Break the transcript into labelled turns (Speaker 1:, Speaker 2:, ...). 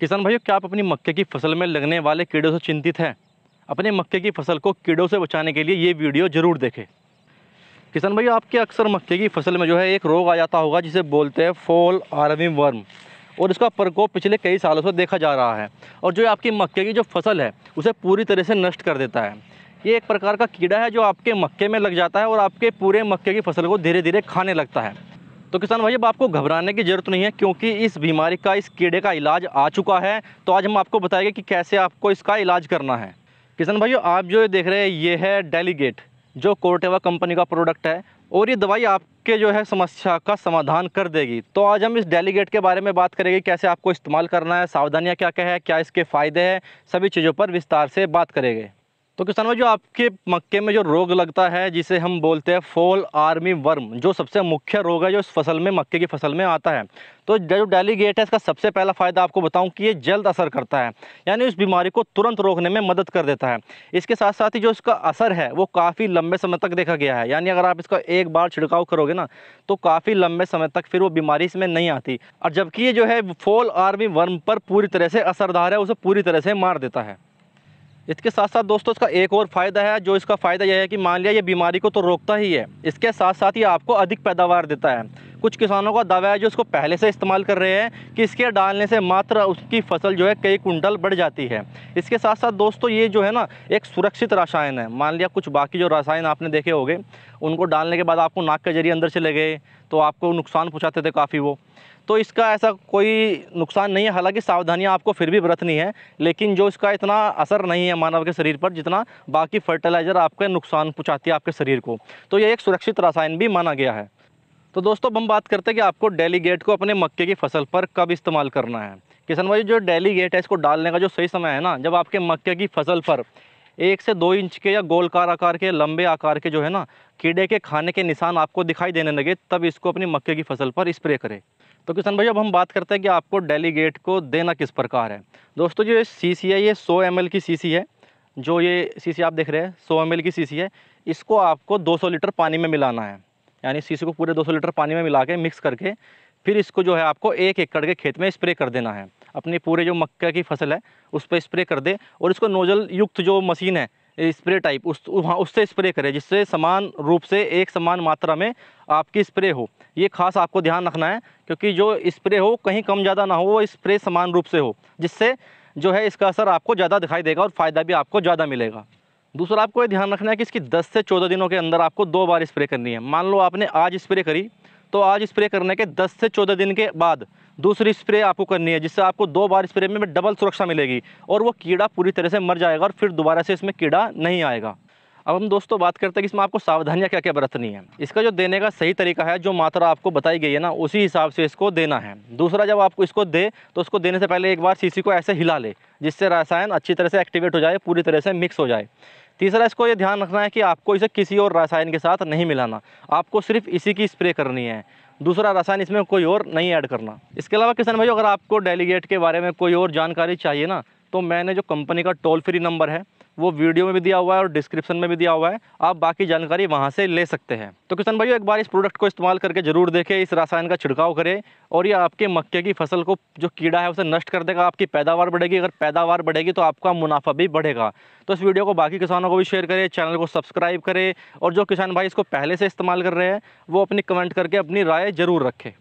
Speaker 1: किसान भाइयों क्या आप अपनी मक्के की फसल में लगने वाले कीड़ों से चिंतित हैं अपने मक्के की फसल को कीड़ों से बचाने के लिए ये वीडियो ज़रूर देखें किसान भाइयों आपके अक्सर मक्के की फसल में जो है एक रोग आ जाता होगा जिसे बोलते हैं फॉल आर्मी वर्म और इसका प्रकोप पिछले कई सालों से देखा जा रहा है और जो आपकी मक्के की जो फसल है उसे पूरी तरह से नष्ट कर देता है ये एक प्रकार का कीड़ा है जो आपके मक्के में लग जाता है और आपके पूरे मक्के की फसल को धीरे धीरे खाने लगता है तो किसान भाई अब आपको घबराने की ज़रूरत नहीं है क्योंकि इस बीमारी का इस कीड़े का इलाज आ चुका है तो आज हम आपको बताएंगे कि कैसे आपको इसका इलाज करना है किसान भाई आप जो देख रहे हैं ये है डेलीगेट जो कोर्टेवा कंपनी का प्रोडक्ट है और ये दवाई आपके जो है समस्या का समाधान कर देगी तो आज हम इस डेलीगेट के बारे में बात करेंगे कैसे आपको इस्तेमाल करना है सावधानियाँ क्या क्या है क्या इसके फ़ायदे हैं सभी चीज़ों पर विस्तार से बात करेंगे तो किसान भाई जो आपके मक्के में जो रोग लगता है जिसे हम बोलते हैं फॉल आर्मी वर्म जो सबसे मुख्य रोग है जो इस फसल में मक्के की फसल में आता है तो जो डेलीगेट है इसका सबसे पहला फ़ायदा आपको बताऊं कि ये जल्द असर करता है यानी उस बीमारी को तुरंत रोकने में मदद कर देता है इसके साथ साथ ही जो इसका असर है वो काफ़ी लंबे समय तक देखा गया है यानी अगर आप इसका एक बार छिड़काव करोगे ना तो काफ़ी लंबे समय तक फिर वो बीमारी इसमें नहीं आती और जबकि ये जो है फॉल आर्मी वर्म पर पूरी तरह से असरदार है उसे पूरी तरह से मार देता है इसके साथ साथ दोस्तों इसका एक और फ़ायदा है जो इसका फ़ायदा यह है कि मान लिया ये बीमारी को तो रोकता ही है इसके साथ साथ ये आपको अधिक पैदावार देता है कुछ किसानों का दावा है जो इसको पहले से इस्तेमाल कर रहे हैं कि इसके डालने से मात्र उसकी फसल जो है कई कुंटल बढ़ जाती है इसके साथ साथ दोस्तों ये जो है ना एक सुरक्षित रसायन है मान लिया कुछ बाकी जो रसायन आपने देखे होंगे उनको डालने के बाद आपको नाक के जरिए अंदर चले गए तो आपको नुकसान पहुँचाते थे काफ़ी वो तो इसका ऐसा कोई नुकसान नहीं है हालांकि सावधानियां आपको फिर भी बरतनी है लेकिन जो इसका इतना असर नहीं है मानव के शरीर पर जितना बाकी फर्टिलाइज़र आपके नुकसान पहुँचाती है आपके शरीर को तो यह एक सुरक्षित रसायन भी माना गया है तो दोस्तों अब हम बात करते हैं कि आपको डेलीगेट को अपने मक्के की फसल पर कब इस्तेमाल करना है किसान भाई जो डेलीगेट है इसको डालने का जो सही समय है ना जब आपके मक्के की फसल पर एक से दो इंच के या गोलकार आकार के लंबे आकार के जो है ना कीड़े के खाने के निशान आपको दिखाई देने लगे तब इसको अपनी मक्के की फसल पर स्प्रे करें तो किसान भाई अब हम बात करते हैं कि आपको डेलीगेट को देना किस प्रकार है दोस्तों जो ये सी सी है ये सौ एम की सी सी है जो ये सी सी आप देख रहे हैं सौ एम की सी सी है इसको आपको दो सौ लीटर पानी में मिलाना है यानी शीशे को पूरे 200 लीटर पानी में मिला के मिक्स करके फिर इसको जो है आपको एक एकड़ के खेत में स्प्रे कर देना है अपनी पूरे जो मक्का की फसल है उस पर स्प्रे कर दे और इसको नोजल युक्त जो मशीन है स्प्रे टाइप उस वहाँ उससे स्प्रे करें जिससे समान रूप से एक समान मात्रा में आपकी स्प्रे हो ये खास आपको ध्यान रखना है क्योंकि जो स्प्रे हो कहीं कम ज़्यादा ना हो वो स्प्रे समान रूप से हो जिससे जो है इसका असर आपको ज़्यादा दिखाई देगा और फ़ायदा भी आपको ज़्यादा मिलेगा दूसरा आपको ये ध्यान रखना है कि इसकी 10 से 14 दिनों के अंदर आपको दो बार स्प्रे करनी है मान लो आपने आज स्प्रे करी तो आज स्प्रे करने के 10 से 14 दिन के बाद दूसरी स्प्रे आपको करनी है जिससे आपको दो बार स्प्रे में डबल सुरक्षा मिलेगी और वो कीड़ा पूरी तरह से मर जाएगा और फिर दोबारा से इसमें कीड़ा नहीं आएगा अब हम दोस्तों बात करते हैं कि इसमें आपको सावधानियाँ क्या क्या बरतनी है इसका जो देने का सही तरीका है जो मात्रा आपको बताई गई है ना उसी हिसाब से इसको देना है दूसरा जब आपको इसको दे तो उसको देने से पहले एक बार सीसी को ऐसे हिला ले जिससे रसायन अच्छी तरह से एक्टिवेट हो जाए पूरी तरह से मिक्स हो जाए तीसरा इसको ये ध्यान रखना है कि आपको इसे किसी और रसायन के साथ नहीं मिलाना आपको सिर्फ इसी की स्प्रे करनी है दूसरा रसायन इसमें कोई और नहीं ऐड करना इसके अलावा किसान भाई अगर आपको डेलीगेट के बारे में कोई और जानकारी चाहिए ना तो मैंने जो कंपनी का टोल फ्री नंबर है वो वीडियो में भी दिया हुआ है और डिस्क्रिप्शन में भी दिया हुआ है आप बाकी जानकारी वहाँ से ले सकते हैं तो किसान भाइयों एक बार इस प्रोडक्ट को इस्तेमाल करके ज़रूर देखें इस रसायन का छिड़काव करें और ये आपके मक्के की फसल को जो कीड़ा है उसे नष्ट कर देगा आपकी पैदावार बढ़ेगी अगर पैदावार बढ़ेगी तो आपका मुनाफा भी बढ़ेगा तो इस वीडियो को बाकी किसानों को भी शेयर करें चैनल को सब्सक्राइब करें और जो किसान भाई इसको पहले से इस्तेमाल कर रहे हैं वो अपनी कमेंट करके अपनी राय ज़रूर रखें